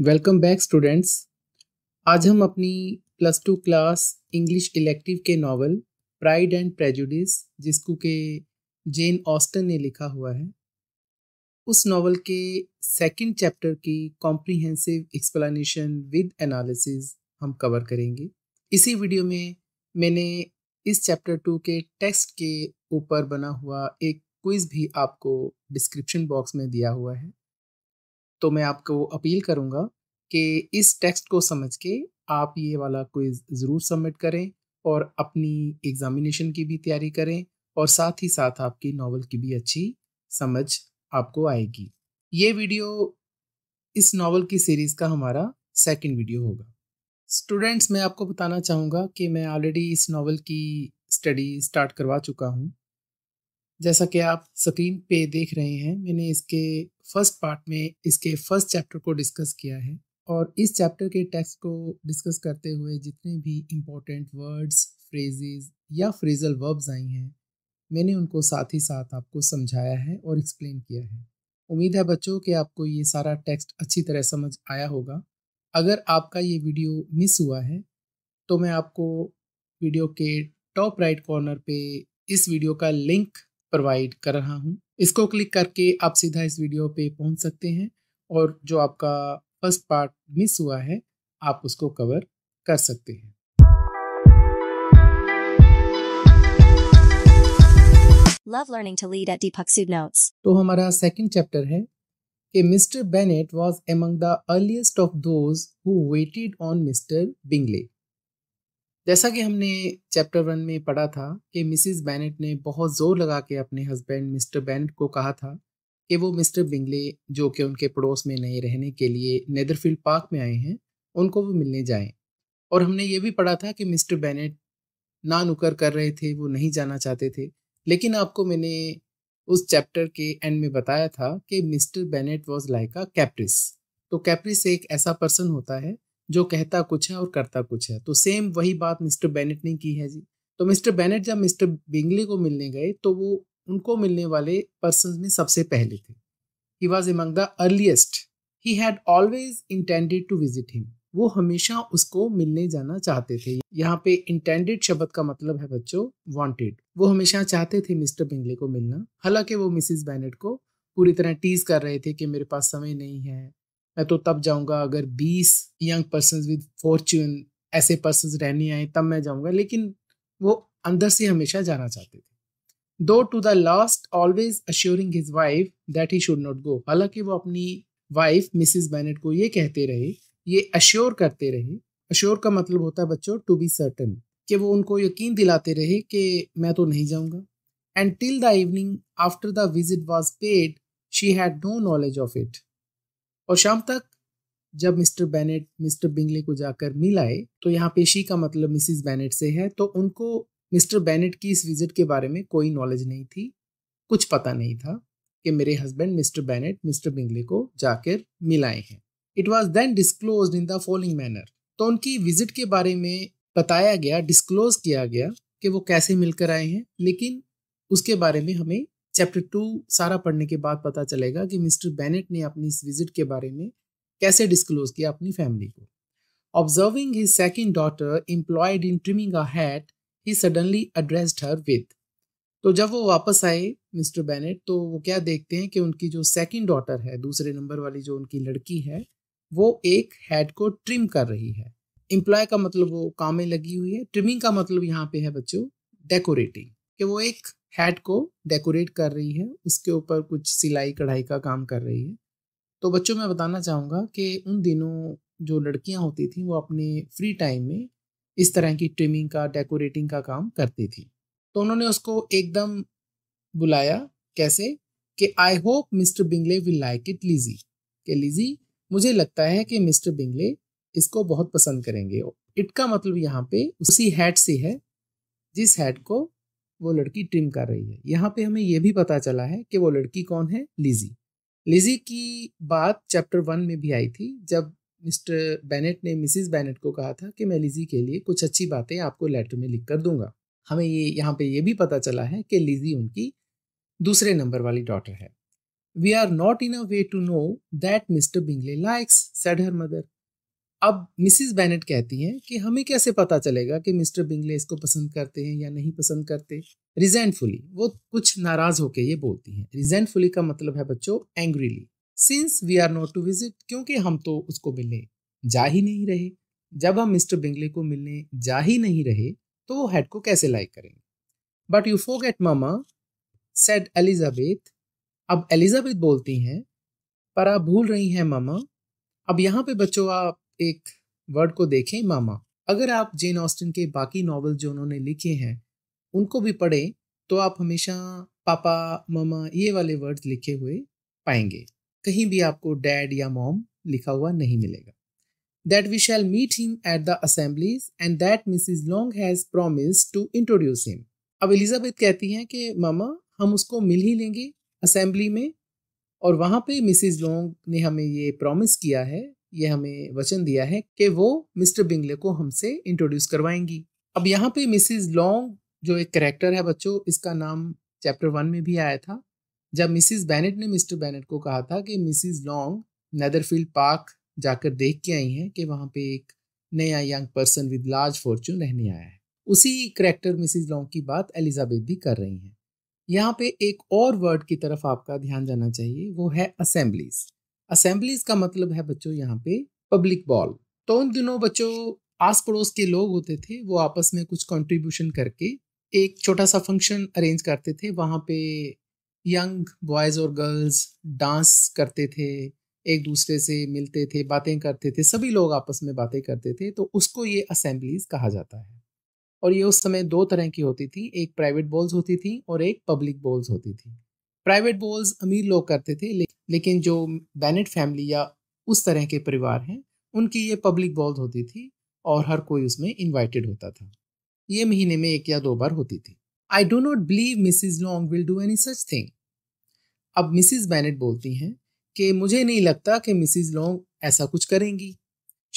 Welcome back students आज हम अपनी plus two class English elective के नावल प्राइड एंड प्रेजुडिस जिसको के जेन ऑस्टन ने लिखा हुआ है उस नावल के सेकंड चैप्टर की कॉम्प्रिहेंसिव एक्सप्लेनेशन विद एनालिसिस हम कवर करेंगे इसी वीडियो में मैंने इस चैप्टर टू के टेक्स्ट के ऊपर बना हुआ एक क्विज भी आपको डिस्क्रिप्शन बॉक्स में दिया हुआ है तो मैं आपको अपील करूँगा कि इस टेक्स्ट को समझ के आप ये वाला क्विज ज़रूर सबमिट करें और अपनी एग्ज़ामिनेशन की भी तैयारी करें और साथ ही साथ आपकी नावल की भी अच्छी समझ आपको आएगी ये वीडियो इस नावल की सीरीज़ का हमारा सेकंड वीडियो होगा स्टूडेंट्स मैं आपको बताना चाहूँगा कि मैं ऑलरेडी इस नावल की स्टडी स्टार्ट करवा चुका हूँ जैसा कि आप स्क्रीन पे देख रहे हैं मैंने इसके फर्स्ट पार्ट में इसके फर्स्ट चैप्टर को डिस्कस किया है और इस चैप्टर के टेक्स्ट को डिस्कस करते हुए जितने भी इम्पोर्टेंट वर्ड्स फ्रेजेस या फ्रेजल वर्ब्स आई हैं मैंने उनको साथ ही साथ आपको समझाया है और एक्सप्लेन किया है उम्मीद है बच्चों कि आपको ये सारा टेक्स्ट अच्छी तरह समझ आया होगा अगर आपका ये वीडियो मिस हुआ है तो मैं आपको वीडियो के टॉप राइट कॉर्नर पे इस वीडियो का लिंक प्रोवाइड कर रहा हूँ इसको क्लिक करके आप सीधा इस वीडियो पे पहुंच सकते हैं और जो आपका फर्स्ट पार्ट मिस हुआ है आप उसको कवर कर सकते हैं Love learning to lead at Deepak Sood Notes. तो हमारा सेकंड चैप्टर है कि mister Bennet was among the earliest of those who waited on Mr Bingley जैसा कि हमने चैप्टर वन में पढ़ा था कि मिसिज बैनेट ने बहुत जोर लगा के अपने हस्बैंड मिस्टर बैनेट को कहा था कि वो मिस्टर बिंगले जो कि उनके पड़ोस में नए रहने के लिए नेदरफील्ड पार्क में आए हैं उनको वो मिलने जाएं और हमने ये भी पढ़ा था कि मिस्टर बैनेट ना नुकर कर रहे थे वो नहीं जाना चाहते थे लेकिन आपको मैंने उस चैप्टर के एंड में बताया था कि Mr Bennet was like a caprice तो कैप्रिस एक ऐसा पर्सन होता है जो कहता कुछ है और करता कुछ है तो सेम वही बात मिस्टर बेनेट ने की है जी तो मिस्टर बेनेट जब मिस्टर बिंगले को मिलने गए तो वो उनको मिलने वाले पर्सन में सबसे पहले थे he was among the earliest he had always intended to visit him वो हमेशा उसको मिलने जाना चाहते थे यहाँ पे इंटेंडेड शब्द का मतलब है बच्चों वांटेड वो हमेशा चाहते थे मिस्टर बिंगले को मिलना हालांकि वो मिसिस बैनेट को पूरी तरह टीज कर रहे थे कि मेरे पास समय नहीं है मैं तो तब जाऊंगा अगर बीस यंग पर्सन विद फॉर्च्यून ऐसे पर्सन रहने आए तब मैं जाऊंगा लेकिन वो अंदर से हमेशा जाना चाहते थे though to the last always assuring his wife that he should not go हालांकि वो अपनी वाइफ मिसिज बैनेट को ये कहते रहे ये अश्योर करते रहे अश्योर का मतलब होता है बच्चों टू बी सर्टन कि वो उनको यकीन दिलाते रहे कि मैं तो नहीं जाऊंगा and till the evening after the visit was paid she had no knowledge of it और शाम तक जब मिस्टर बेनेट मिस्टर बिंगले को जाकर मिलाए तो यहाँ पेशी का मतलब मिसिस बेनेट से है तो उनको मिस्टर बेनेट की इस विजिट के बारे में कोई नॉलेज नहीं थी कुछ पता नहीं था कि मेरे husband Mr Bennet Mr Bingley को जाकर मिलाए हैं it was then disclosed in the following manner तो उनकी विजिट के बारे में बताया गया डिस्क्लोज किया गया कि वो कैसे मिलकर आए हैं लेकिन उसके बारे में हमें चैप्टर टू सारा पढ़ने के बाद पता चलेगा कि मिस्टर बेनेट ने अपनी इस विजिट के बारे में कैसे डिस्क्लोज किया अपनी फैमिली को observing his second daughter employed in trimming a hat he suddenly addressed her with तो जब वो वापस आए मिस्टर बेनेट तो वो क्या देखते हैं कि उनकी जो सेकंड डॉटर है दूसरे नंबर वाली जो उनकी लड़की है वो एक हेड को ट्रिम कर रही है एम्प्लॉय का मतलब वो काम में लगी हुई है ट्रिमिंग का मतलब यहाँ पे है बच्चों डेकोरेटिंग कि वो एक हैट को डेकोरेट कर रही है उसके ऊपर कुछ सिलाई कढ़ाई का काम कर रही है तो बच्चों मैं बताना चाहूँगा कि उन दिनों जो लड़कियाँ होती थी वो अपने फ्री टाइम में इस तरह की ट्रिमिंग का डेकोरेटिंग का काम करती थी तो उन्होंने उसको एकदम बुलाया कैसे कि I hope Mr Bingley will like it Lizzy कि लीजी मुझे लगता है कि मिस्टर बिंगले इसको बहुत पसंद करेंगे इट का मतलब यहाँ पे उसी हैट से है जिस हैट को वो लड़की ट्रिम कर रही है यहाँ पे हमें यह भी पता चला है कि वो लड़की कौन है लिजी लिजी की बात चैप्टर वन में भी आई थी जब मिस्टर बेनेट ने मिसिस बेनेट को कहा था कि मैं लिजी के लिए कुछ अच्छी बातें आपको लेटर में लिख कर दूंगा हमें ये यहाँ पे ये भी पता चला है कि लिजी उनकी दूसरे नंबर वाली डॉटर है we are not in a way to know that Mr Bingley likes said her mother अब मिसिस बैनट कहती हैं कि हमें कैसे पता चलेगा कि मिस्टर बिंगले इसको पसंद करते हैं या नहीं पसंद करते रिजेंटफुली वो कुछ नाराज होके ये बोलती हैं रिजेंटफुली का मतलब है बच्चों angrily since we are not to visit क्योंकि हम तो उसको मिलने जा ही नहीं रहे जब हम मिस्टर बिंगले को मिलने जा ही नहीं रहे तो वो हेड को कैसे लाइक करेंगे but you forget mama said Elizabeth अब एलिजाबेथ बोलती हैं पर आप भूल रही हैं मामा अब यहाँ पे बच्चों आप एक वर्ड को देखें मामा अगर आप जेन ऑस्टिन के बाकी नावल जो उन्होंने लिखे हैं उनको भी पढ़ें तो आप हमेशा पापा मामा ये वाले वर्ड्स लिखे हुए पाएंगे कहीं भी आपको डैड या मॉम लिखा हुआ नहीं मिलेगा that we shall meet him at the assemblies and that Mrs Long has promise to introduce him अब एलिजाबेथ कहती हैं कि मामा हम उसको मिल ही लेंगे असेंबली में और वहाँ पे मिसिज लॉन्ग ने हमें ये प्रॉमिस किया है ये हमें वचन दिया है कि वो मिस्टर बिंगले को हमसे इंट्रोड्यूस करवाएंगी अब यहाँ पे मिसिज लॉन्ग जो एक करेक्टर है बच्चों इसका नाम चैप्टर वन में भी आया था जब मिसिज बैनेट ने मिस्टर बैनेट को कहा था कि मिसिज लॉन्ग नैदरफील्ड पार्क जाकर देख के आई हैं कि वहाँ पे एक नया young person with large fortune रहने आया है उसी करेक्टर मिसिज लॉन्ग की बात एलिजाबेथ भी कर रही हैं यहाँ पे एक और वर्ड की तरफ आपका ध्यान जाना चाहिए वो है असेंबलीज असेंबलीज का मतलब है बच्चों यहाँ पे पब्लिक बॉल तो उन दिनों बच्चों आस पड़ोस के लोग होते थे वो आपस में कुछ कंट्रीब्यूशन करके एक छोटा सा फंक्शन अरेंज करते थे वहाँ पे यंग बॉयज़ और गर्ल्स डांस करते थे एक दूसरे से मिलते थे बातें करते थे सभी लोग आपस में बातें करते थे तो उसको ये असेंबलीज कहा जाता है और ये उस समय दो तरह की होती थी एक प्राइवेट बॉल्स होती थी और एक पब्लिक बॉल्स होती थी प्राइवेट बॉल्स अमीर लोग करते थे लेकिन लेकिन जो बैनेट फैमिली या उस तरह के परिवार हैं उनकी ये पब्लिक बॉल्स होती थी और हर कोई उसमें इन्वाइटेड होता था ये महीने में एक या दो बार होती थी I do not believe Mrs Long will do any such thing अब मिसिज बैनेट बोलती हैं कि मुझे नहीं लगता कि मिसिज लॉन्ग ऐसा कुछ करेंगी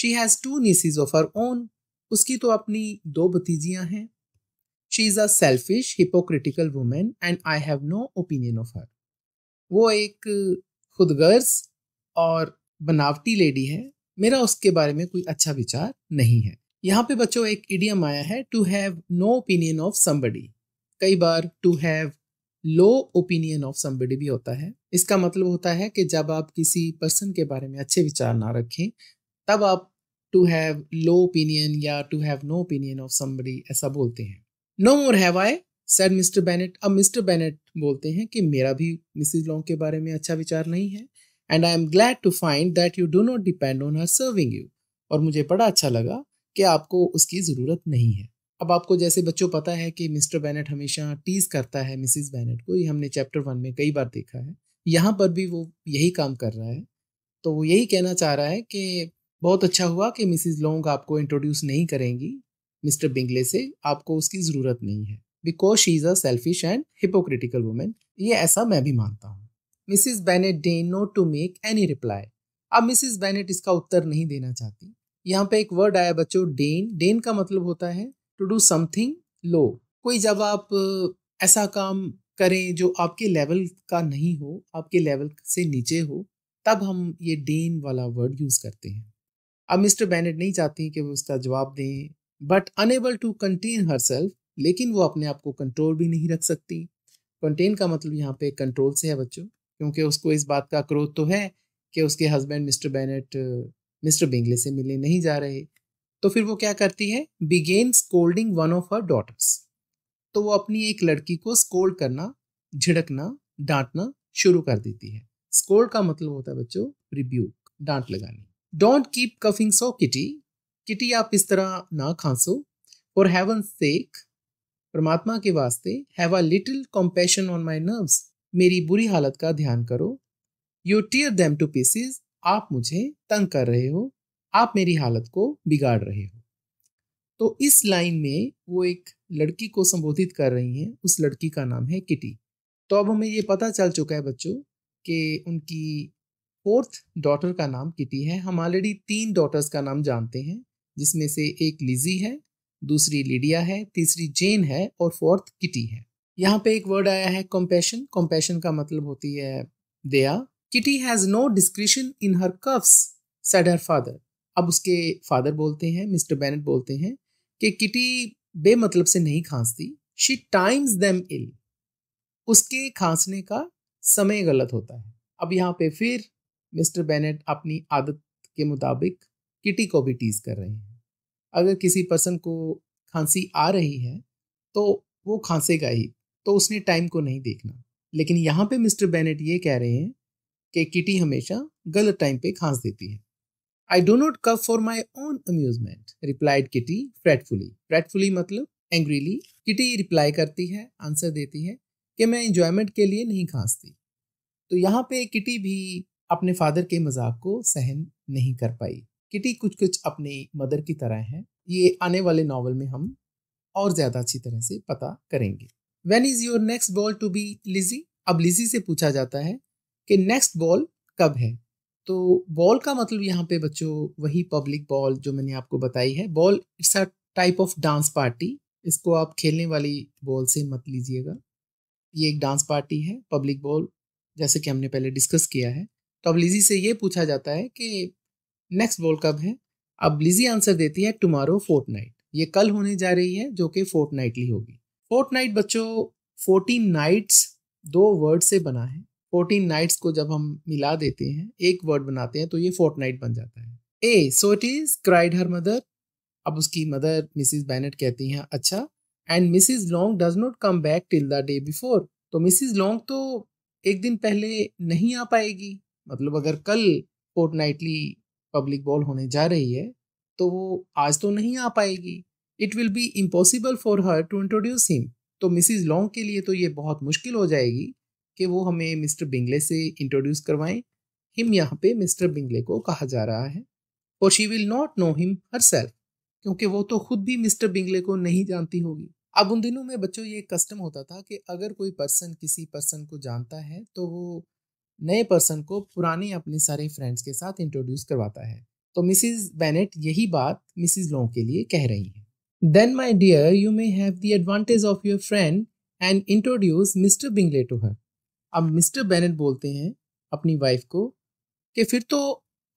she has two nieces of her own उसकी तो अपनी दो भतीजियाँ हैं she is a selfish hypocritical woman and I have no opinion of her वो एक खुदगर्ज और बनावटी लेडी है मेरा उसके बारे में कोई अच्छा विचार नहीं है यहाँ पे बच्चों एक इडियम आया है to have no opinion of somebody कई बार to have low opinion of somebody भी होता है इसका मतलब होता है कि जब आप किसी पर्सन के बारे में अच्छे विचार ना रखें तब आप टू हैव लो ओपिनियन या to have no opinion of somebody ऐसा बोलते हैं no more have I said Mr Bennet अब मिस्टर बेनेट बोलते हैं कि मेरा भी मिसिज लॉन्ग के बारे में अच्छा विचार नहीं है and I am glad to find that you do not depend on her serving you और मुझे बड़ा अच्छा लगा कि आपको उसकी ज़रूरत नहीं है अब आपको जैसे बच्चों पता है कि मिस्टर बैनेट हमेशा टीज करता है मिसिज बैनेट को ये हमने चैप्टर वन में कई बार देखा है यहाँ पर भी वो यही काम कर रहा है तो वो यही कहना चाह रहा है कि बहुत अच्छा हुआ कि मिसिज लोंग आपको इंट्रोड्यूस नहीं करेंगी मिस्टर बिंगले से आपको उसकी ज़रूरत नहीं है because she is a selfish and hypocritical woman ये ऐसा मैं भी मानता हूँ मिसिज बैनेट डे not to make any reply अब मिसिज बैनेट इसका उत्तर नहीं देना चाहती यहाँ पे एक वर्ड आया बच्चों डेन डेन का मतलब होता है टू डू समथिंग लो कोई जब आप ऐसा काम करें जो आपके लेवल का नहीं हो आपके लेवल से नीचे हो तब हम ये डेन वाला वर्ड यूज़ करते हैं अब मिस्टर बैनेट नहीं चाहते कि वो उसका जवाब दें but unable to contain herself लेकिन वो अपने आप को कंट्रोल भी नहीं रख सकती कंटेन का मतलब यहाँ पे कंट्रोल से है बच्चों क्योंकि उसको इस बात का क्रोध तो है कि उसके husband Mr Bennet Mr Bingley से मिलने नहीं जा रहे तो फिर वो क्या करती है began scolding one of her daughters तो वो अपनी एक लड़की को स्कोल्ड करना झिड़कना डांटना शुरू कर देती है स्कोल्ड का मतलब होता है बच्चों रिब्यूक डांट लगानी don't keep coughing so Kitty Kitty आप इस तरह ना खांसो और हेवन सेक परमात्मा के वास्ते have a little compassion on my nerves मेरी बुरी हालत का ध्यान करो you tear them to pieces आप मुझे तंग कर रहे हो आप मेरी हालत को बिगाड़ रहे हो तो इस लाइन में वो एक लड़की को संबोधित कर रही हैं उस लड़की का नाम है किटी तो अब हमें ये पता चल चुका है बच्चों कि उनकी फोर्थ डॉटर का नाम किटी है हम ऑलरेडी तीन डॉटर्स का नाम जानते हैं जिसमें से एक लिजी है दूसरी लीडिया है तीसरी जेन है और फोर्थ किटी है यहाँ पे एक वर्ड आया है कॉम्पैशन कॉम्पैशन का मतलब होती है दया Kitty has no discretion in her coughs said her father अब उसके फादर बोलते हैं मिस्टर बेनेट बोलते हैं कि किटी बेमतलब से नहीं खांसती शी टाइम्स देम इल उसके खांसने का समय गलत होता है अब यहाँ पे फिर मिस्टर बेनेट अपनी आदत के मुताबिक किटी को भी टीज कर रहे हैं अगर किसी पर्सन को खांसी आ रही है तो वो खांसेगा ही तो उसने टाइम को नहीं देखना लेकिन यहाँ पे मिस्टर बेनेट ये कह रहे हैं कि किटी हमेशा गलत टाइम पे खांस देती है I do not cough for my own amusement replied Kitty fretfully fretfully मतलब एंग्रीली किटी रिप्लाई करती है आंसर देती है कि मैं इंजॉयमेंट के लिए नहीं खांसती तो यहाँ पे किटी भी अपने फादर के मजाक को सहन नहीं कर पाई किटी कुछ कुछ अपनी मदर की तरह है ये आने वाले नावल में हम और ज़्यादा अच्छी तरह से पता करेंगे when is your next ball to be Lizzy अब लिजी से पूछा जाता है कि नेक्स्ट बॉल कब है तो बॉल का मतलब यहाँ पे बच्चों वही पब्लिक बॉल जो मैंने आपको बताई है ball it's a type of dance party इसको आप खेलने वाली बॉल से मत लीजिएगा ये एक डांस पार्टी है पब्लिक बॉल जैसे कि हमने पहले डिस्कस किया है तो अब लिजी से ये पूछा जाता है कि नेक्स्ट बॉल कब है अब लिजी आंसर देती है टुमारो फोर्थ नाइट ये कल होने जा रही है जो कि फोर्थ नाइटली होगी फोर्थ नाइट बच्चों फोर्टीन नाइट्स दो वर्ड से बना है फोर्टीन नाइट्स को जब हम मिला देते हैं एक वर्ड बनाते हैं तो ये फोर्थ नाइट बन जाता है aye so it is cried her mother अब उसकी मदर मिसिज बैनट कहती हैं अच्छा and Mrs Long does not come back till the day before तो मिसिज लॉन्ग तो एक दिन पहले नहीं आ पाएगी मतलब अगर कल फोर्ट नाइटली पब्लिक बॉल होने जा रही है तो वो आज तो नहीं आ पाएगी it will be impossible for her to introduce him तो मिसिज लॉन्ग के लिए तो ये बहुत मुश्किल हो जाएगी कि वो हमें मिस्टर बिंगले से इंट्रोड्यूस करवाएं हिम यहाँ पे मिस्टर बिंगले को कहा जा रहा है और she will not know him herself क्योंकि वो तो खुद भी मिस्टर बिंगले को नहीं जानती होगी अब उन दिनों में बच्चों ये कस्टम होता था कि अगर कोई पर्सन किसी पर्सन को जानता है तो वो नए पर्सन को पुराने अपने सारे फ्रेंड्स के साथ इंट्रोड्यूस करवाता है तो मिसिज बेनेट यही बात मिसिज लो के लिए कह रही है then my dear you may have the advantage of your friend and introduce Mr Bingley to her अब मिस्टर बेनेट बोलते हैं अपनी वाइफ को कि फिर तो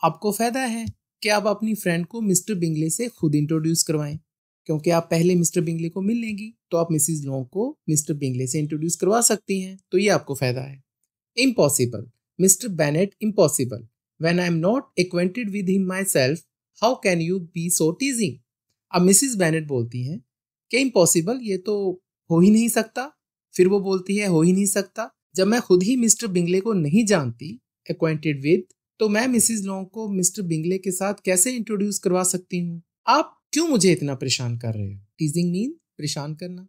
आपको फ़ायदा है कि आप अपनी फ्रेंड को मिस्टर बिंगले से खुद इंट्रोड्यूस करवाएं क्योंकि आप पहले मिस्टर बिंगले को मिल लेंगी तो आप मिसिज लोंग को मिस्टर बिंगले से इंट्रोड्यूस करवा सकती हैं तो ये आपको फ़ायदा है Impossible. Mr. Bennett, impossible. When I am not acquainted with him myself, how can you be so teasing? अब मिसिस बैनेट बोलती हैं कि इम्पॉसिबल ये तो हो ही नहीं सकता फिर वो बोलती है हो ही नहीं सकता जब मैं खुद ही मिस्टर बिंगले को नहीं जानती एक्वाइंटेड विद तो मैं मिसिज लॉन्ग को मिस्टर बिंगले के साथ कैसे इंट्रोड्यूस करवा सकती हूँ आप क्यों मुझे इतना परेशान कर रहे हो टीजिंग मीन परेशान करना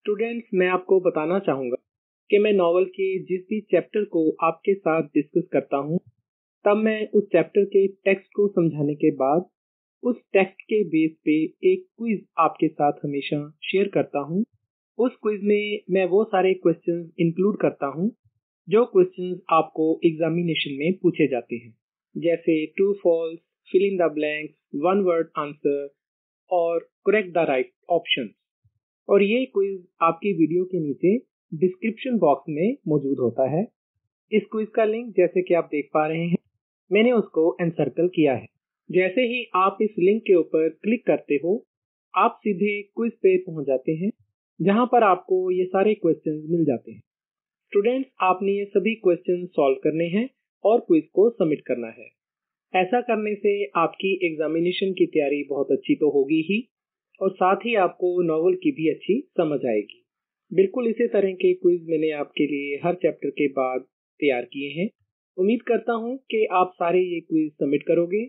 स्टूडेंट्स मैं आपको बताना चाहूंगा कि मैं नॉवल के जिस भी चैप्टर को आपके साथ डिस्कस करता हूँ तब मैं उस चैप्टर के टेक्स्ट को समझाने के बाद उस टेक्स्ट के बेस पे एक क्विज आपके साथ हमेशा शेयर करता हूँ उस क्विज में मैं वो सारे क्वेश्चन इंक्लूड करता हूँ जो क्वेश्चन आपको एग्जामिनेशन में पूछे जाते हैं जैसे true false fill in the blanks one word answer और करेक्ट द राइट ऑप्शन और ये क्विज आपकी वीडियो के नीचे डिस्क्रिप्शन बॉक्स में मौजूद होता है इस क्विज का लिंक जैसे कि आप देख पा रहे हैं मैंने उसको एनसर्कल किया है जैसे ही आप इस लिंक के ऊपर क्लिक करते हो आप सीधे क्विज पे पहुंच जाते हैं जहां पर आपको ये सारे क्वेश्चन मिल जाते हैं स्टूडेंट्स आपने ये सभी क्वेश्चन सॉल्व करने हैं और क्विज को सबमिट करना है ऐसा करने से आपकी एग्जामिनेशन की तैयारी बहुत अच्छी तो होगी ही और साथ ही आपको नॉवल की भी अच्छी समझ आएगी बिल्कुल इसी तरह के क्विज मैंने आपके लिए हर चैप्टर के बाद तैयार किए हैं उम्मीद करता हूँ कि आप सारे ये क्विज सबमिट करोगे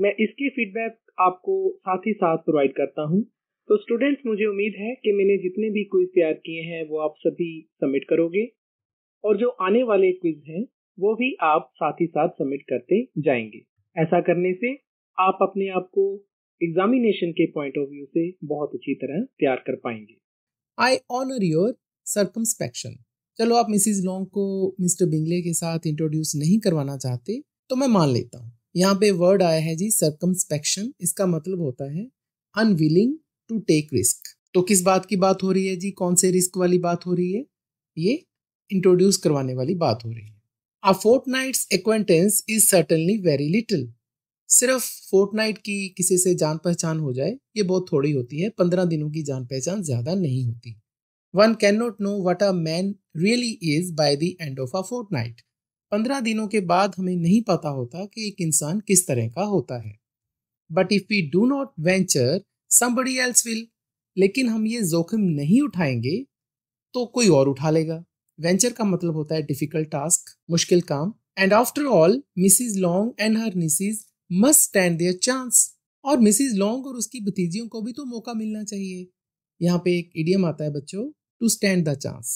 मैं इसकी फीडबैक आपको साथ ही साथ प्रोवाइड करता हूँ तो स्टूडेंट्स मुझे उम्मीद है कि मैंने जितने भी क्विज तैयार किए हैं वो आप सभी सबमिट करोगे और जो आने वाले क्विज हैं वो भी आप साथ ही साथ सबमिट करते जाएंगे ऐसा करने से आप अपने आप को एग्जामिनेशन के पॉइंट ऑफ व्यू से बहुत अच्छी तरह तैयार कर पाएंगे आई ऑनर योर सर्कमस्पेक्शन चलो आप मिसिज लॉन्ग को मिस्टर बिंगले के साथ इंट्रोड्यूस नहीं करवाना चाहते तो मैं मान लेता हूँ यहाँ पे वर्ड आया है जी सर्कमस्पेक्शन इसका मतलब होता है अनविलिंग टू टेक रिस्क तो किस बात की बात हो रही है जी कौन से रिस्क वाली बात हो रही है ये इंट्रोड्यूस करवाने वाली बात हो रही है a fortnight's acquaintance is certainly very little सिर्फ फोर्टनाइट की किसी से जान पहचान हो जाए ये बहुत थोड़ी होती है पंद्रह दिनों की जान पहचान ज़्यादा नहीं होती one can not know what a man really is by the end of a night पंद्रह दिनों के बाद हमें नहीं पता होता कि एक इंसान किस तरह का होता है but if we do not venture somebody else will लेकिन हम ये जोखिम नहीं उठाएंगे तो कोई और उठा लेगा वेंचर का मतलब होता है डिफिकल्ट टास्क मुश्किल काम and after all Mrs Long and her nieces must stand their chance और मिसिज लॉन्ग और उसकी भतीजियों को भी तो मौका मिलना चाहिए यहाँ पे एक इडियम आता है बच्चों टू स्टैंड द चांस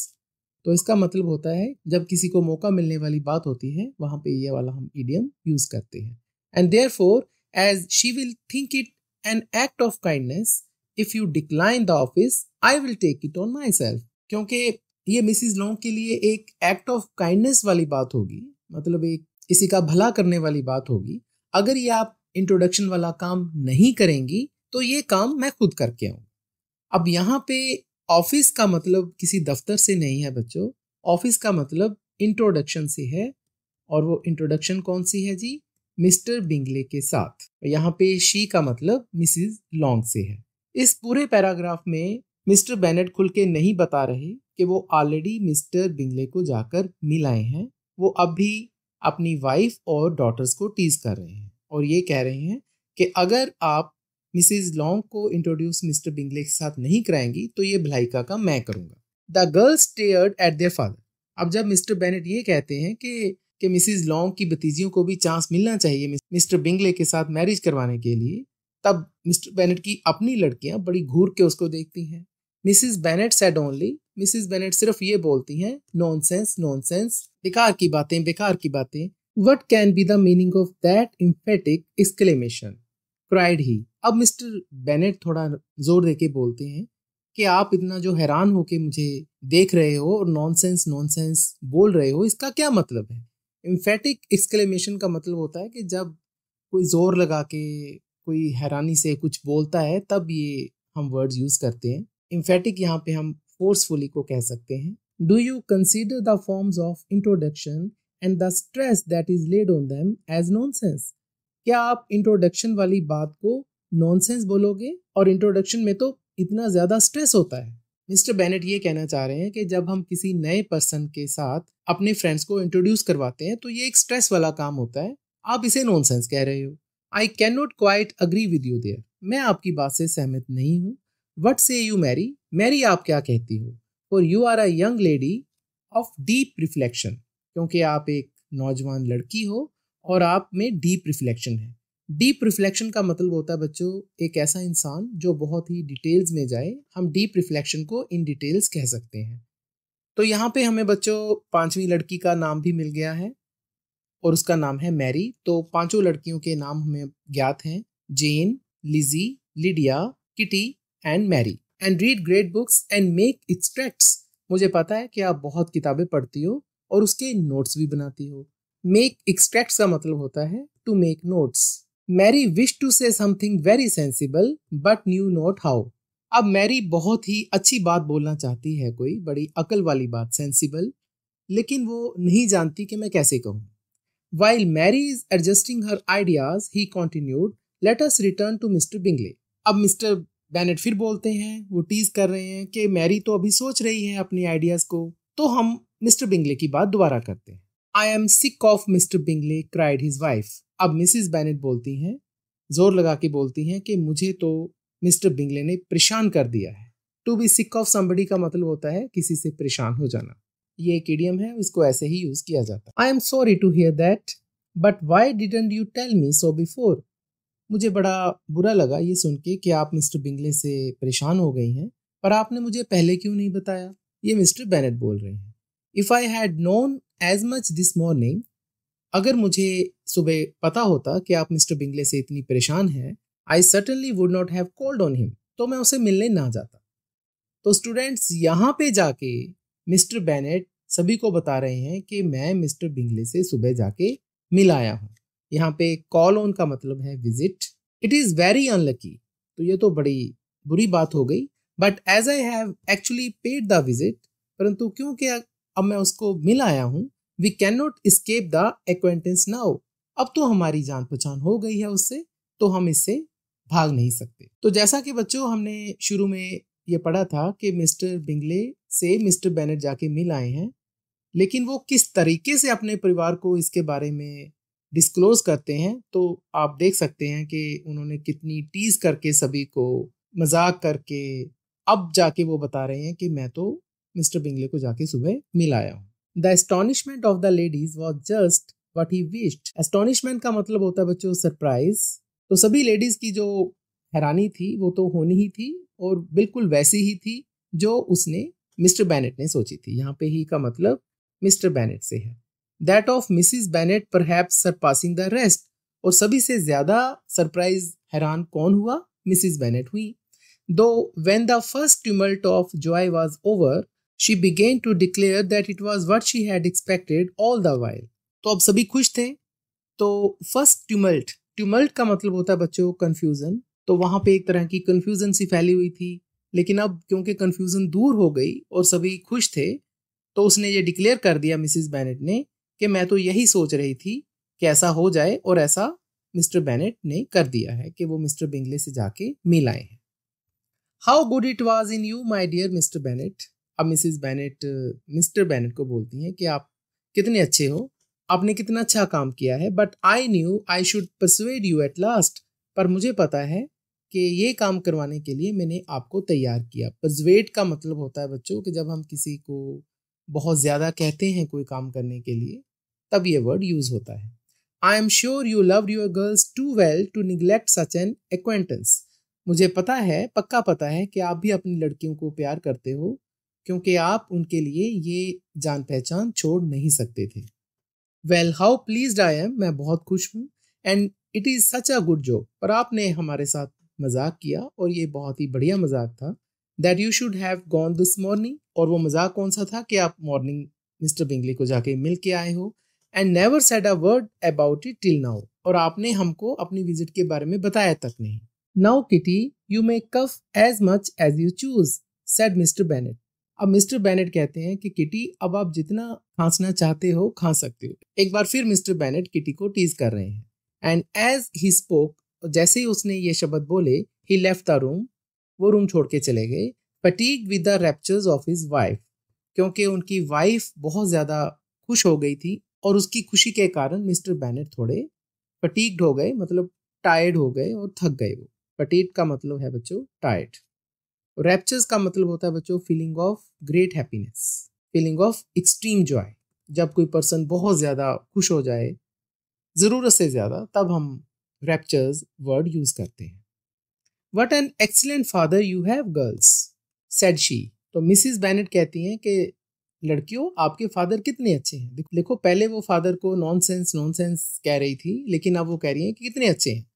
तो इसका मतलब होता है जब किसी को मौका मिलने वाली बात होती है वहाँ पे ये वाला हम इडियम यूज करते हैं and therefore as she will think it an act of kindness if you decline the office I will take it on myself क्योंकि ये मिसिज लॉन्ग के लिए एक एक्ट ऑफ काइंडनेस वाली बात होगी मतलब एक किसी का भला करने वाली बात होगी अगर ये आप इंट्रोडक्शन वाला काम नहीं करेंगी तो ये काम मैं खुद करके आऊँ अब यहाँ पे ऑफिस का मतलब किसी दफ्तर से नहीं है बच्चों ऑफिस का मतलब इंट्रोडक्शन से है और वो इंट्रोडक्शन कौन सी है जी मिस्टर बिंगले के साथ यहाँ पे शी का मतलब मिसिज लॉन्ग से है इस पूरे पैराग्राफ में मिस्टर बेनेट खुल के नहीं बता रहे कि वो ऑलरेडी मिस्टर बिंगले को जाकर मिलाए हैं वो अभी अपनी वाइफ और डॉटर्स को टीज कर रहे हैं और ये कह रहे हैं कि अगर आप मिसिज लॉन्ग को इंट्रोड्यूस मिस्टर बिंगले के साथ नहीं कराएंगी तो ये भलाई का काम मैं करूँगा the girls stared at their father अब जब मिस्टर बेनेट ये कहते हैं कि कि मिसिज लॉन्ग की भतीजियों को भी चांस मिलना चाहिए मिस्टर बिंगले के साथ मैरिज करवाने के लिए तब मिस्टर बेनेट की अपनी लड़कियां बड़ी घूर के उसको देखती हैं Mrs Bennet said only Mrs Bennet सिर्फ ये बोलती हैं नॉनसेंस नॉनसेंस बेकार की बातें बेकार की बातें what can be the meaning of that emphatic exclamation cried he अब मिस्टर बेनेट थोड़ा जोर देके बोलते हैं कि आप इतना जो हैरान होके मुझे देख रहे हो और नॉनसेंस नॉनसेंस बोल रहे हो इसका क्या मतलब है इम्फेटिक एक्सक्लेमेशन का मतलब होता है कि जब कोई जोर लगा के कोई हैरानी से कुछ बोलता है तब ये हम वर्ड्स यूज़ करते हैं इम्फेटिक यहाँ पे हम फोर्सफुली को कह सकते हैं do you consider the forms of introduction and the stress that is laid on them as non क्या आप इंट्रोडक्शन वाली बात को नॉनसेंस बोलोगे और इंट्रोडक्शन में तो इतना ज़्यादा स्ट्रेस होता है मिस्टर बेनेट ये कहना चाह रहे हैं कि जब हम किसी नए पर्सन के साथ अपने फ्रेंड्स को इंट्रोड्यूस करवाते हैं तो ये एक स्ट्रेस वाला काम होता है आप इसे नॉनसेंस कह रहे हो I can not quite agree with you there मैं आपकी बात से सहमत नहीं हूँ वट से यू मैरी मैरी आप क्या कहती हो और you are a young lady of deep reflection क्योंकि आप एक नौजवान लड़की हो और आप में डीप रिफ्लेक्शन है डीप रिफ्लेक्शन का मतलब होता है बच्चों एक ऐसा इंसान जो बहुत ही डिटेल्स में जाए हम डीप रिफ्लेक्शन को इन डिटेल्स कह सकते हैं तो यहाँ पे हमें बच्चों पांचवी लड़की का नाम भी मिल गया है और उसका नाम है मैरी तो पांचों लड़कियों के नाम हमें ज्ञात हैं Jane Lizzy Lydia Kitty and Mary and read great books and make extracts मुझे पता है कि आप बहुत किताबें पढ़ती हो और उसके नोट्स भी बनाती हो मेक एक्सट्रैक्ट्स का मतलब होता है to make notes Mary wish to say something very sensible but knew not how अब मैरी बहुत ही अच्छी बात बोलना चाहती है कोई बड़ी अकल वाली बात सेंसिबल लेकिन वो नहीं जानती कि मैं कैसे कहूँ while Mary is adjusting her ideas he continued let us return to Mister Bingley अब मिस्टर बैनेट फिर बोलते हैं वो टीज कर रहे हैं कि मैरी तो अभी सोच रही है अपनी आइडियाज को तो हम मिस्टर बिंगले की बात दोबारा करते हैं I am sick of Mister Bingley cried his wife अब मिसिज बैनेट बोलती हैं जोर लगा के बोलती हैं कि मुझे तो मिस्टर बिंगले ने परेशान कर दिया है to be sick of somebody का मतलब होता है किसी से परेशान हो जाना ये एक इडियम है इसको ऐसे ही यूज किया जाता है I am sorry to hear that but why didn't you tell me so before मुझे बड़ा बुरा लगा ये सुन के कि आप मिस्टर बिंगले से परेशान हो गई हैं पर आपने मुझे पहले क्यों नहीं बताया ये मिस्टर बेनेट बोल रहे हैं if I had known as much this morning अगर मुझे सुबह पता होता कि आप मिस्टर बिंगले से इतनी परेशान हैं I certainly would not have called on him तो मैं उसे मिलने ना जाता तो स्टूडेंट्स यहाँ पे जाके मिस्टर बेनेट सभी को बता रहे हैं कि मैं मिस्टर बिंगले से सुबह जाके मिलाया हूँ यहाँ पे कॉल ऑन का मतलब है visit it is very unlucky तो ये तो बड़ी बुरी बात हो गई but as I have actually paid the visit परंतु क्योंकि अब मैं उसको मिल आया हूँ we can not escape the acquaintance now अब तो हमारी जान पहचान हो गई है उससे तो हम इससे भाग नहीं सकते तो जैसा कि बच्चों हमने शुरू में ये पढ़ा था कि मिस्टर बिंगले से मिस्टर बेनेट जाके मिल आए हैं लेकिन वो किस तरीके से अपने परिवार को इसके बारे में डिस्क्लोज करते हैं तो आप देख सकते हैं कि उन्होंने कितनी टीज करके सभी को मजाक करके अब जाके वो बता रहे हैं कि मैं तो मिस्टर बिंगले को जाके सुबह मिलाया हूँ the astonishment of the ladies was just what he wished astonishment का मतलब होता है बच्चों सरप्राइज तो सभी लेडीज की जो हैरानी थी वो तो होनी ही थी और बिल्कुल वैसी ही थी जो उसने मिस्टर बैनेट ने सोची थी यहाँ पे ही का मतलब मिस्टर बैनेट से है दैट ऑफ मिसिज बेनेट पर सरपासिंग द रेस्ट और सभी से ज्यादा सरप्राइज हैरान कौन हुआ मिसिज बेनेट हुई though when the first tumult of joy was over she began to declare that it was what she had expected all the while तो अब सभी खुश थे तो फर्स्ट ट्यूमल्ट ट्यूमल्ट का मतलब होता है बच्चों कन्फ्यूजन तो वहाँ पे एक तरह की कन्फ्यूजन सी फैली हुई थी लेकिन अब क्योंकि कन्फ्यूजन दूर हो गई और सभी खुश थे तो उसने ये डिक्लेयर कर दिया मिसिज बैनेट ने कि मैं तो यही सोच रही थी कि ऐसा हो जाए और ऐसा मिस्टर बेनेट ने कर दिया है कि वो मिस्टर बिंगले से जाके मिलाए हैं how good it was in you my dear Mister Bennet अब मिसिज बेनेट मिस्टर बेनेट को बोलती हैं कि आप कितने अच्छे हो आपने कितना अच्छा काम किया है but I knew I should persuade you at last पर मुझे पता है कि ये काम करवाने के लिए मैंने आपको तैयार किया परसुएड का मतलब होता है बच्चों कि जब हम किसी को बहुत ज़्यादा कहते हैं कोई काम करने के लिए तब ये वर्ड यूज होता है I am sure you love your girls too well to neglect such an acquaintance मुझे पता है पक्का पता है कि आप भी अपनी लड़कियों को प्यार करते हो क्योंकि आप उनके लिए ये जान पहचान छोड़ नहीं सकते थे well how pleased I am मैं बहुत खुश हूँ and it is such a good joke पर आपने हमारे साथ मजाक किया और ये बहुत ही बढ़िया मजाक था that you should have gone this morning और वो मजाक कौन सा था कि आप मॉर्निंग मिस्टर बिंगली को जाके मिल के आए हो and never said a word about it till now और आपने हमको अपनी विजिट के बारे में बताया तक नहीं now Kitty you may cough as much as you choose said Mister Bennet अब मिस्टर बेनेट कहते हैं कि किटी अब आप जितना खांसना चाहते हो खा सकते हो एक बार फिर मिस्टर बेनेट किटी को टीज कर रहे हैं एंड एज ही स्पोक जैसे ही उसने ये शब्द बोले ही लेफ्ट द रूम वो रूम छोड़ के चले गए fatigued with the raptures of his wife क्योंकि उनकी वाइफ बहुत ज़्यादा खुश हो गई थी और उसकी खुशी के कारण मिस्टर बैनर थोड़े फटीकड हो गए मतलब टायर्ड हो गए और थक गए वो फटीक का मतलब है बच्चों टायर्ड रैप्चर्स का मतलब होता है बच्चों feeling of great happiness feeling of extreme joy जब कोई पर्सन बहुत ज़्यादा खुश हो जाए ज़रूरत से ज़्यादा तब हम रैप्चर्स वर्ड यूज़ करते हैं what an excellent father you have girls said she तो मिसिस बैनेट कहती हैं कि लड़कियों आपके फादर कितने अच्छे हैं देखो पहले वो फादर को नॉन सेंस नॉन सेंस कह रही थी लेकिन अब वो कह रही है कि कितने अच्छे हैं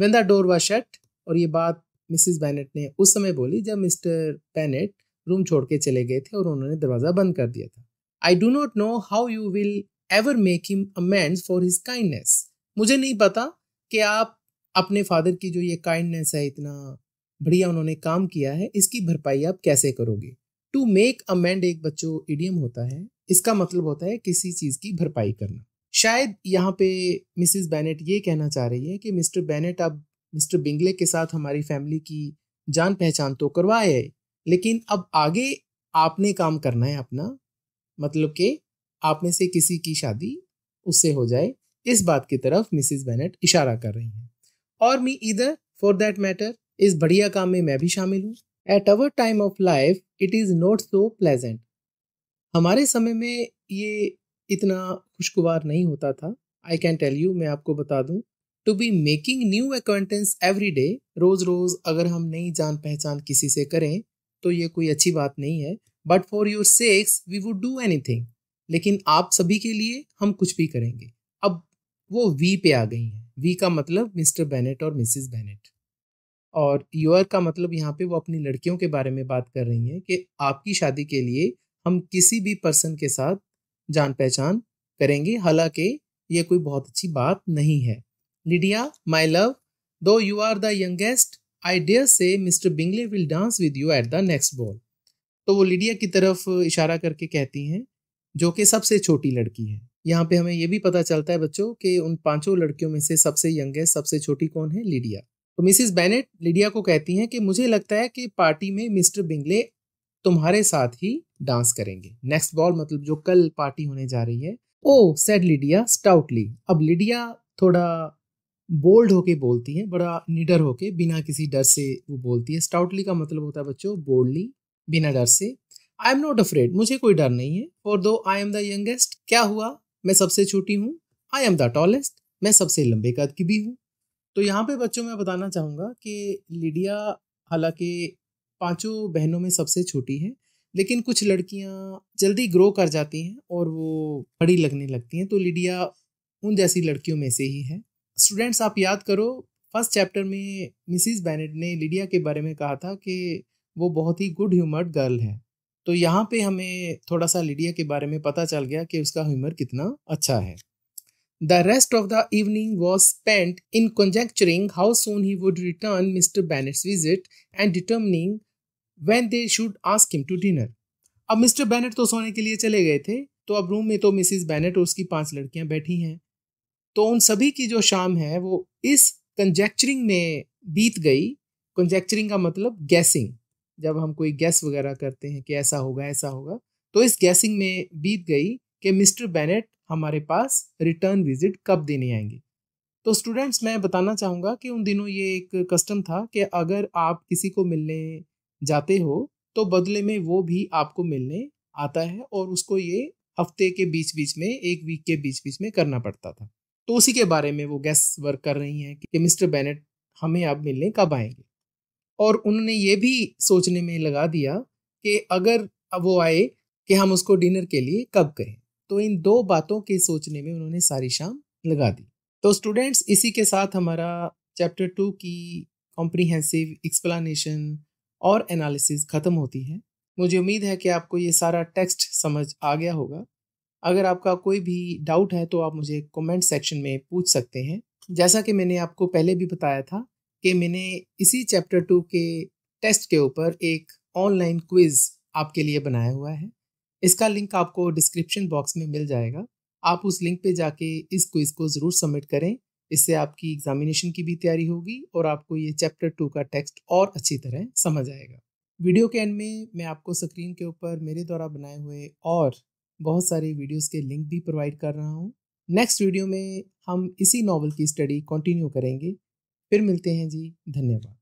when the door was shut और ये बात मिसिस बैनेट ने उस समय बोली जब मिस्टर बैनेट रूम छोड़ के चले गए थे और उन्होंने दरवाज़ा बंद कर दिया था I do not know how you will ever make him amend for his kindness मुझे नहीं पता कि आप अपने फादर की जो ये काइंडनेस है इतना बढ़िया उन्होंने काम किया है इसकी भरपाई आप कैसे करोगे टू मेक अमेंड एक बच्चों इडियम होता है इसका मतलब होता है किसी चीज की भरपाई करना शायद यहाँ पे मिसिस बेनेट ये कहना चाह रही है कि मिस्टर बेनेट अब मिस्टर बिंगले के साथ हमारी फैमिली की जान पहचान तो करवाए लेकिन अब आगे आपने काम करना है अपना मतलब कि आप में से किसी की शादी उससे हो जाए इस बात की तरफ मिसिस बेनेट इशारा कर रही हैं और मी इधर फॉर दैट मैटर इस बढ़िया काम में मैं भी शामिल हूँ at our time of life it is not so pleasant हमारे समय में ये इतना खुशगवार नहीं होता था आई कैन टेल यू मैं आपको बता दूँ to be making new acquaintances every day रोज़ रोज़ अगर हम नई जान पहचान किसी से करें तो ये कोई अच्छी बात नहीं है but for your sakes we would do anything लेकिन आप सभी के लिए हम कुछ भी करेंगे अब वो वी पे आ गई हैं वी का मतलब मिस्टर बेनेट और मिसिस बेनेट और योर का मतलब यहाँ पे वो अपनी लड़कियों के बारे में बात कर रही हैं कि आपकी शादी के लिए हम किसी भी पर्सन के साथ जान पहचान करेंगे हालांकि ये कोई बहुत अच्छी बात नहीं है Lydia my love though you are the youngest I dare say Mister Bingley will dance with you at the next ball तो वो लिडिया की तरफ इशारा करके कहती हैं जो कि सबसे छोटी लड़की है यहाँ पे हमें ये भी पता चलता है बच्चों कि उन पांचों लड़कियों में से सबसे यंगेस्ट सबसे छोटी कौन है लिडिया तो मिसिस बेनेट लिडिया को कहती हैं कि मुझे लगता है कि पार्टी में मिस्टर बिंगले तुम्हारे साथ ही डांस करेंगे नेक्स्ट बॉल मतलब जो कल पार्टी होने जा रही है ओ सेड लिडिया स्टाउटली अब लिडिया थोड़ा बोल्ड होके बोलती है बड़ा निडर होके बिना किसी डर से वो बोलती है स्टाउटली का मतलब होता है बच्चों बोल्डली बिना डर से आई एम नॉट अफ्रेड मुझे कोई डर नहीं है फॉर दो आई एम द यंगेस्ट क्या हुआ मैं सबसे छोटी हूँ आई एम द टॉलेस्ट मैं सबसे लंबे कद की भी हूँ तो यहाँ पे बच्चों मैं बताना चाहूँगा कि लिडिया हालांकि पांचों बहनों में सबसे छोटी है लेकिन कुछ लड़कियाँ जल्दी ग्रो कर जाती हैं और वो बड़ी लगने लगती हैं तो लिडिया उन जैसी लड़कियों में से ही है स्टूडेंट्स आप याद करो फर्स्ट चैप्टर में मिसिस बैनेट ने लिडिया के बारे में कहा था कि वो बहुत ही गुड ह्यूमर्ड गर्ल है तो यहाँ पे हमें थोड़ा सा लिडिया के बारे में पता चल गया कि उसका ह्यूमर कितना अच्छा है the rest of the evening was spent in conjecturing how soon he would return Mister Bennet's visit and determining when they should ask him to dinner अब मिस्टर बैनेट तो सोने के लिए चले गए थे तो अब रूम में तो मिसिज बैनेट और उसकी पांच लड़कियां बैठी हैं तो उन सभी की जो शाम है वो इस कंजेक्चरिंग में बीत गई कंजेक्चरिंग का मतलब गैसिंग जब हम कोई गैस वगैरह करते हैं कि ऐसा होगा ऐसा होगा तो इस गैसिंग में बीत गई कि मिस्टर बैनेट हमारे पास रिटर्न विजिट कब देने आएंगे तो स्टूडेंट्स मैं बताना चाहूँगा कि उन दिनों ये एक कस्टम था कि अगर आप किसी को मिलने जाते हो तो बदले में वो भी आपको मिलने आता है और उसको ये हफ्ते के बीच बीच में एक वीक के बीच बीच में करना पड़ता था तो उसी के बारे में वो गैस वर्क कर रही हैं कि मिस्टर बैनट हमें अब मिलने कब आएंगे और उन्होंने ये भी सोचने में लगा दिया कि अगर वो आए कि हम उसको डिनर के लिए कब कहें तो इन दो बातों के सोचने में उन्होंने सारी शाम लगा दी तो स्टूडेंट्स इसी के साथ हमारा चैप्टर टू की कॉम्प्रीहेंसिव एक्सप्लानेशन और एनालिसिस ख़त्म होती है मुझे उम्मीद है कि आपको ये सारा टेक्स्ट समझ आ गया होगा अगर आपका कोई भी डाउट है तो आप मुझे कमेंट सेक्शन में पूछ सकते हैं जैसा कि मैंने आपको पहले भी बताया था कि मैंने इसी चैप्टर टू के टेस्ट के ऊपर एक ऑनलाइन क्विज़ आपके लिए बनाया हुआ है इसका लिंक आपको डिस्क्रिप्शन बॉक्स में मिल जाएगा आप उस लिंक पे जाके इस क्विज़ को ज़रूर सबमिट करें इससे आपकी एग्जामिनेशन की भी तैयारी होगी और आपको ये चैप्टर टू का टेक्स्ट और अच्छी तरह समझ आएगा वीडियो के एंड में मैं आपको स्क्रीन के ऊपर मेरे द्वारा बनाए हुए और बहुत सारे वीडियोस के लिंक भी प्रोवाइड कर रहा हूँ नेक्स्ट वीडियो में हम इसी नॉवल की स्टडी कंटिन्यू करेंगे फिर मिलते हैं जी धन्यवाद